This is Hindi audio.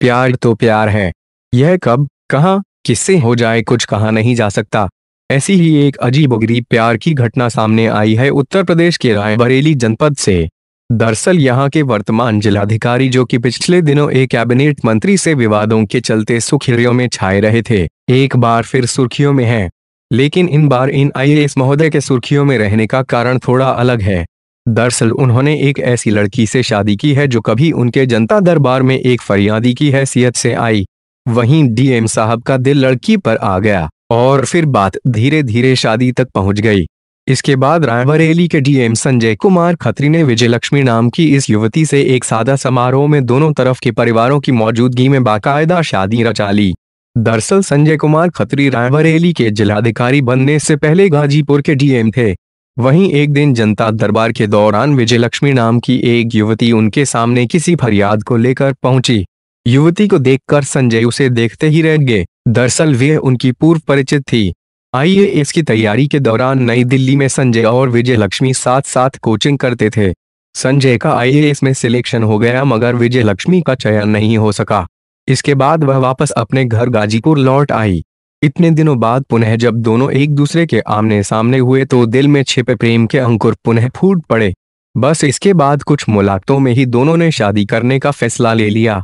प्यार तो प्यार है यह कब कहा किससे हो जाए कुछ कहा नहीं जा सकता ऐसी ही एक अजीबोगरीब प्यार की घटना सामने आई है उत्तर प्रदेश के राय बरेली जनपद से दरअसल यहां के वर्तमान जिलाधिकारी जो कि पिछले दिनों एक कैबिनेट मंत्री से विवादों के चलते सुखियों में छाए रहे थे एक बार फिर सुर्खियों में हैं लेकिन इन बार इन आईएएस महोदय के सुर्खियों में रहने का कारण थोड़ा अलग है दरअसल उन्होंने एक ऐसी लड़की से शादी की है जो कभी उनके जनता दरबार में एक फरियादी की हैसियत से आई वहीं डीएम साहब का दिल लड़की पर आ गया और फिर बात धीरे धीरे शादी तक पहुंच गई इसके बाद रायबरेली के डीएम संजय कुमार खत्री ने विजयलक्ष्मी नाम की इस युवती से एक सादा समारोह में दोनों तरफ के परिवारों की मौजूदगी में बाकायदा शादी रचा ली दरअसल संजय कुमार खत्री रायबरेली के जिलाधिकारी बनने से पहले गाजीपुर के डीएम थे वहीं एक दिन जनता दरबार के दौरान विजयलक्ष्मी नाम की एक युवती उनके सामने किसी फरियाद को लेकर पहुंची युवती को देखकर संजय उसे देखते ही रह गए दरअसल वे उनकी पूर्व परिचित थी आइए इसकी तैयारी के दौरान नई दिल्ली में संजय और विजय लक्ष्मी साथ साथ कोचिंग करते थे संजय का आई में सिलेक्शन हो गया मगर विजय लक्ष्मी का चयन नहीं हो सका इसके बाद वह वापस अपने घर गाजीपुर लौट आई इतने दिनों बाद पुनः जब दोनों एक दूसरे के आमने सामने हुए तो दिल में छिपे प्रेम के अंकुर पुनः फूट पड़े बस इसके बाद कुछ मुलाकातों में ही दोनों ने शादी करने का फैसला ले लिया